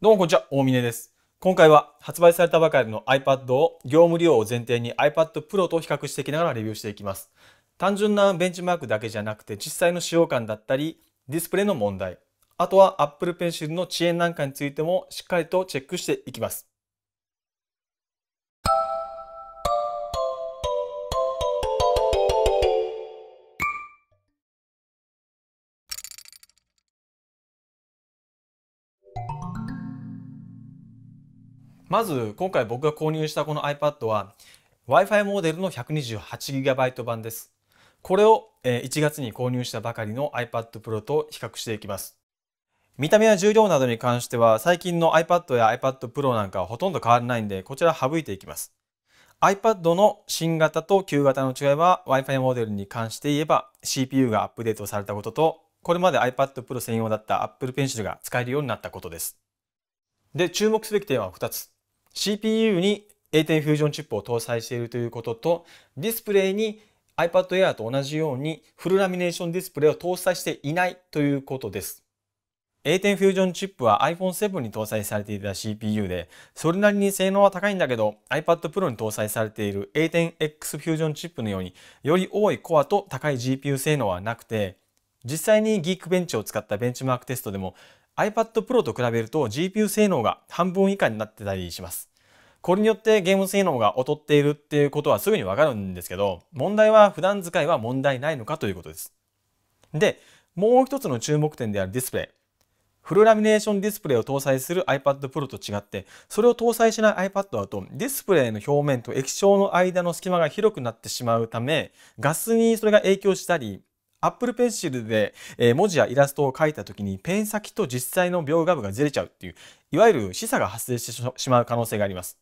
どうもこんにちは、大峰です。今回は発売されたばかりの iPad を業務利用を前提に iPad Pro と比較していきながらレビューしていきます。単純なベンチマークだけじゃなくて実際の使用感だったり、ディスプレイの問題、あとは Apple Pencil の遅延なんかについてもしっかりとチェックしていきます。まず今回僕が購入したこの iPad は Wi-Fi モデルの 128GB 版です。これを1月に購入したばかりの iPad Pro と比較していきます。見た目や重量などに関しては最近の iPad や iPad Pro なんかはほとんど変わらないんでこちら省いていきます。iPad の新型と旧型の違いは Wi-Fi モデルに関して言えば CPU がアップデートされたこととこれまで iPad Pro 専用だった Apple Pencil が使えるようになったことです。で、注目すべき点は2つ。CPU に A10 フュージョンチップを搭載しているということと、ディスプレイに iPad Air と同じようにフルラミネーションディスプレイを搭載していないということです。A10 フュージョンチップは iPhone7 に搭載されていた CPU で、それなりに性能は高いんだけど、iPad Pro に搭載されている A10X フュージョンチップのように、より多いコアと高い GPU 性能はなくて、実際に Geekbench を使ったベンチマークテストでも iPad Pro と比べると GPU 性能が半分以下になってたりします。これによってゲーム性能が劣っているっていうことはすぐにわかるんですけど、問題は普段使いは問題ないのかということです。で、もう一つの注目点であるディスプレイ。フルラミネーションディスプレイを搭載する iPad Pro と違って、それを搭載しない iPad だと、ディスプレイの表面と液晶の間の隙間が広くなってしまうため、ガスにそれが影響したり、Apple Pencil で、え文字やイラストを描いた時にペン先と実際の描画部がずれちゃうっていう、いわゆる示唆が発生してしまう可能性があります。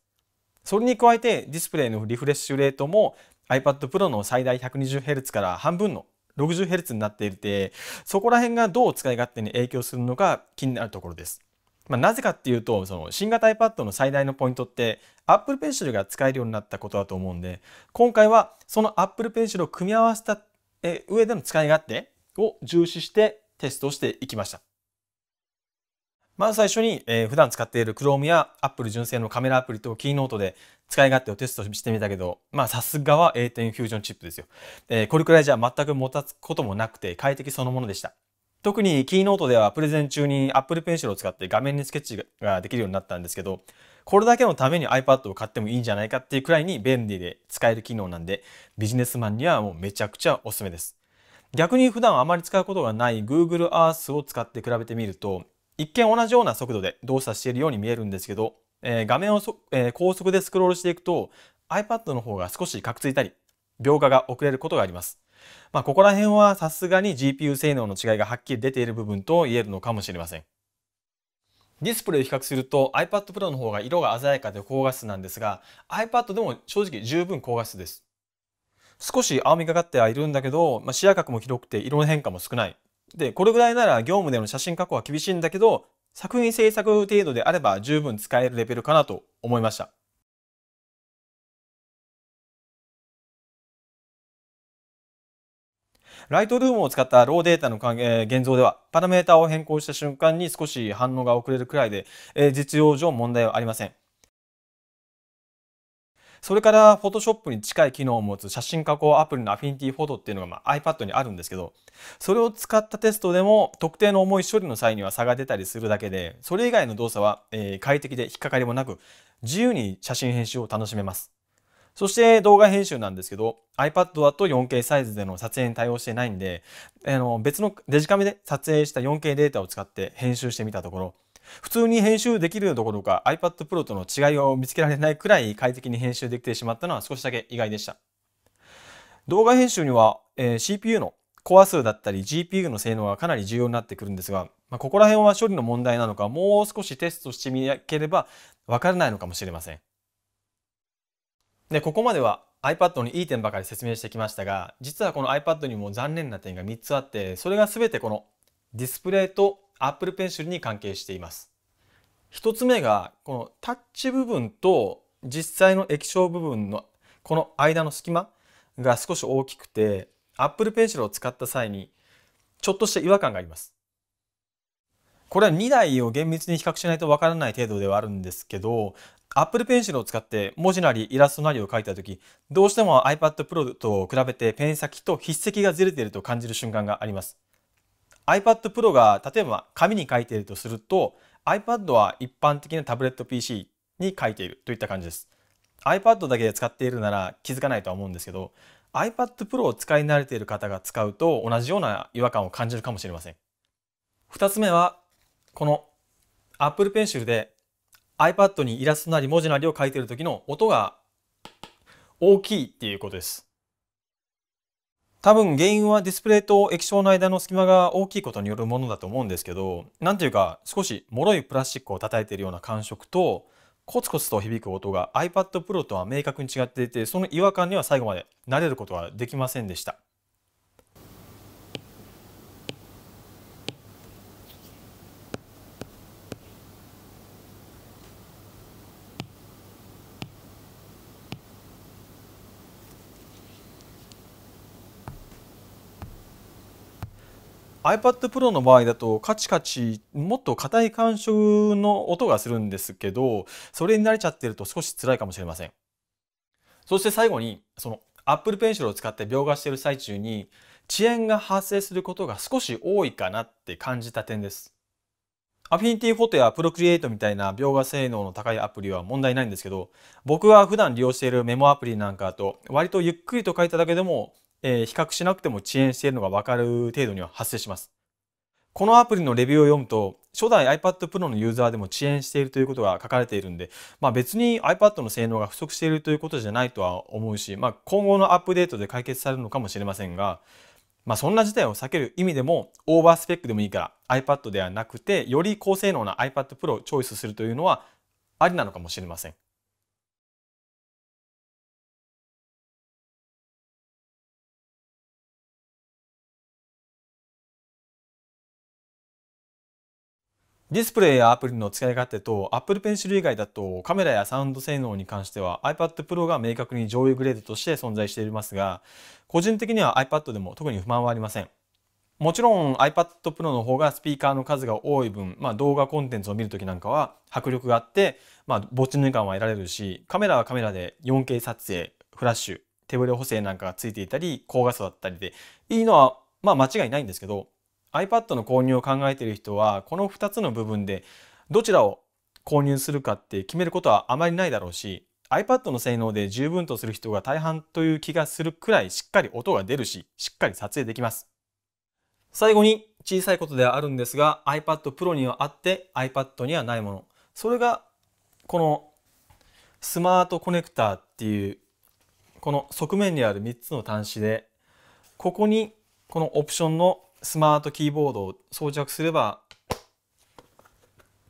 それに加えてディスプレイのリフレッシュレートも iPad Pro の最大 120Hz から半分の 60Hz になっているて、そこら辺がどう使い勝手に影響するのか気になるところです。まあ、なぜかっていうと、その新型 iPad の最大のポイントって Apple Pencil が使えるようになったことだと思うんで、今回はその Apple Pencil を組み合わせたえ上での使い勝手を重視してテストしていきました。まず最初に、えー、普段使っている Chrome や Apple 純正のカメラアプリと Keynote で使い勝手をテストしてみたけど、まあさすがは A10 フュージョンチップですよ。えー、これくらいじゃ全くもたつくこともなくて快適そのものでした。特に Keynote ではプレゼン中に Apple Pencil を使って画面にスケッチができるようになったんですけど、これだけのために iPad を買ってもいいんじゃないかっていうくらいに便利で使える機能なんで、ビジネスマンにはもうめちゃくちゃおすすめです。逆に普段あまり使うことがない Google Earth を使って比べてみると、一見同じような速度で動作しているように見えるんですけど、えー、画面をそ、えー、高速でスクロールしていくと iPad の方が少しカクついたり、描画が遅れることがあります。まあ、ここら辺はさすがに GPU 性能の違いがはっきり出ている部分と言えるのかもしれません。ディスプレイを比較すると iPad Pro の方が色が鮮やかで高画質なんですが iPad でも正直十分高画質です少し青みがかってはいるんだけど、まあ、視野角も広くて色の変化も少ないでこれぐらいなら業務での写真加工は厳しいんだけど作品制作程度であれば十分使えるレベルかなと思いましたライトルームを使ったローデータの現像では、パラメータを変更した瞬間に少し反応が遅れるくらいで、実用上問題はありません。それから、フォトショップに近い機能を持つ写真加工アプリのアフィニティフォトっていうのが、ま iPad にあるんですけど、それを使ったテストでも特定の重い処理の際には差が出たりするだけで、それ以外の動作は、え快適で引っかかりもなく、自由に写真編集を楽しめます。そして動画編集なんですけど iPad だと 4K サイズでの撮影に対応してないんであの別のデジカメで撮影した 4K データを使って編集してみたところ普通に編集できるどころか iPad Pro との違いを見つけられないくらい快適に編集できてしまったのは少しだけ意外でした動画編集には、えー、CPU のコア数だったり GPU の性能がかなり重要になってくるんですが、まあ、ここら辺は処理の問題なのかもう少しテストしてみなければわからないのかもしれませんで、ここまでは iPad にいい点ばかり説明してきましたが、実はこの iPad にも残念な点が3つあって、それが全てこのディスプレイと Apple Pencil に関係しています。1つ目が、このタッチ部分と実際の液晶部分のこの間の隙間が少し大きくて、Apple Pencil を使った際にちょっとした違和感があります。これは2台を厳密に比較しないとわからない程度ではあるんですけど、Apple Pencil を使って文字なりイラストなりを書いた時どうしても iPad Pro と比べてペン先と筆跡がずれていると感じる瞬間があります iPad Pro が例えば紙に書いているとすると iPad は一般的なタブレット PC に書いているといった感じです iPad だけで使っているなら気づかないとは思うんですけど iPad Pro を使い慣れている方が使うと同じような違和感を感じるかもしれません二つ目はこの Apple Pencil で iPad にイラストなり文字なりを書いてる時の音が大きいっていうことです。多分原因はディスプレイと液晶の間の隙間が大きいことによるものだと思うんですけど、何ていうか少し脆いプラスチックを叩いているような感触と、コツコツと響く音が iPad Pro とは明確に違っていて、その違和感には最後まで慣れることはできませんでした。iPad Pro の場合だとカチカチもっと硬い感触の音がするんですけどそれに慣れちゃってると少し辛いかもしれませんそして最後にその Apple Pencil を使って描画している最中に遅延が発生することが少し多いかなって感じた点ですアフィニティフォトやプロクリエイトみたいな描画性能の高いアプリは問題ないんですけど僕が普段利用しているメモアプリなんかと割とゆっくりと書いただけでもえー、比較しなくても遅延しているのがわかる程度には発生します。このアプリのレビューを読むと、初代 iPad Pro のユーザーでも遅延しているということが書かれているんで、まあ、別に iPad の性能が不足しているということじゃないとは思うし、まあ、今後のアップデートで解決されるのかもしれませんが、まあ、そんな事態を避ける意味でも、オーバースペックでもいいから iPad ではなくて、より高性能な iPad Pro をチョイスするというのはありなのかもしれません。ディスプレイやアプリの使い勝手と Apple Pencil 以外だとカメラやサウンド性能に関しては iPad Pro が明確に上位グレードとして存在していますが個人的には iPad でも特に不満はありませんもちろん iPad Pro の方がスピーカーの数が多い分、まあ、動画コンテンツを見るときなんかは迫力があって、まあ、ぼっちの感は得られるしカメラはカメラで 4K 撮影フラッシュ手ブレ補正なんかがついていたり高画素だったりでいいのはまあ間違いないんですけど iPad の購入を考えている人はこの2つの部分でどちらを購入するかって決めることはあまりないだろうし iPad の性能で十分とする人が大半という気がするくらいしっかり音が出るししっかり撮影できます最後に小さいことではあるんですが iPad Pro にはあって iPad にはないものそれがこのスマートコネクターっていうこの側面にある3つの端子でここにこのオプションのスマートキーボードを装着すれば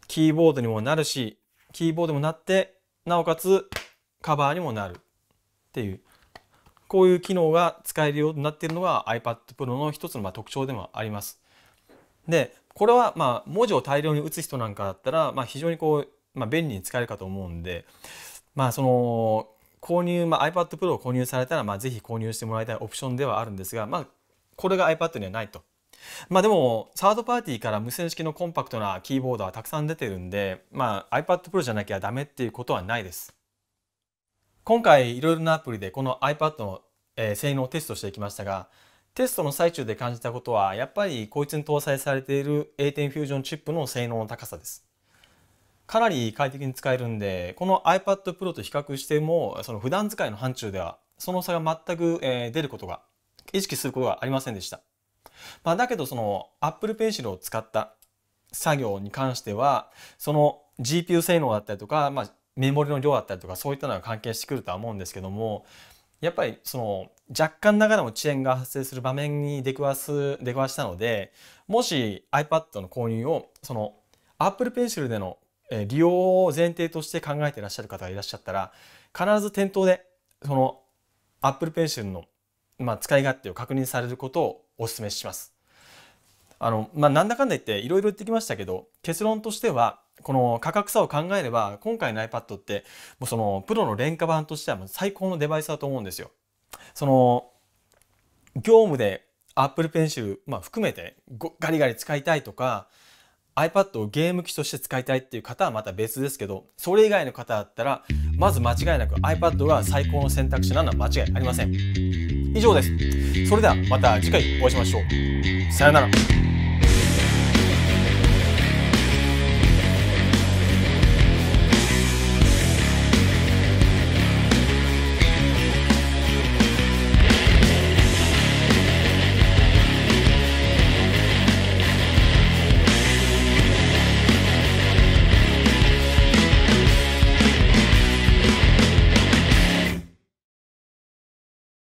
キーボードにもなるしキーボードもなってなおかつカバーにもなるっていうこういう機能が使えるようになっているのが iPad Pro の一つのま特徴でもあります。でこれはま文字を大量に打つ人なんかだったらま非常にこう、ま便利に使えるかと思うんで、まあ、その購入、まあ、iPad Pro を購入されたら、まあ、ぜひ購入してもらいたいオプションではあるんですが、まあ、これが iPad にはないとまあでもサードパーティーから無線式のコンパクトなキーボードはたくさん出てるんで、まあ、iPad Pro じゃなきゃダメっていうことはないです。今回いろいろなアプリでこの iPad の、え性能をテストしていきましたがテストの最中で感じたことはやっぱりこいつに搭載されている A10 フュージョンチップの性能の高さです。かなり快適に使えるんでこの iPad Pro と比較してもその普段使いの範疇ではその差が全く、え出ることが意識することがありませんでした。まあ、だけどその Apple Pencil を使った作業に関してはその GPU 性能だったりとか、まあ、メモリの量だったりとかそういったのが関係してくるとは思うんですけどもやっぱりその若干ながらも遅延が発生する場面に出くわす出くわしたのでもし iPad の購入をその Apple Pencil での利用を前提として考えていらっしゃる方がいらっしゃったら必ず店頭でその Apple Pencil の、まあ、使い勝手を確認されることをお勧めします。あの、まあ、なんだかんだ言っていろいろ言ってきましたけど、結論としては、この価格差を考えれば、今回の iPad って、もうその、プロの廉価版としてはもう最高のデバイスだと思うんですよ。その、業務で Apple Pencil、まあ、含めてガリガリ使いたいとか、iPad をゲーム機として使いたいっていう方はまた別ですけど、それ以外の方だったら、まず間違いなく iPad が最高の選択肢なのは間違いありません。以上ですそれではまた次回お会いしましょうさようなら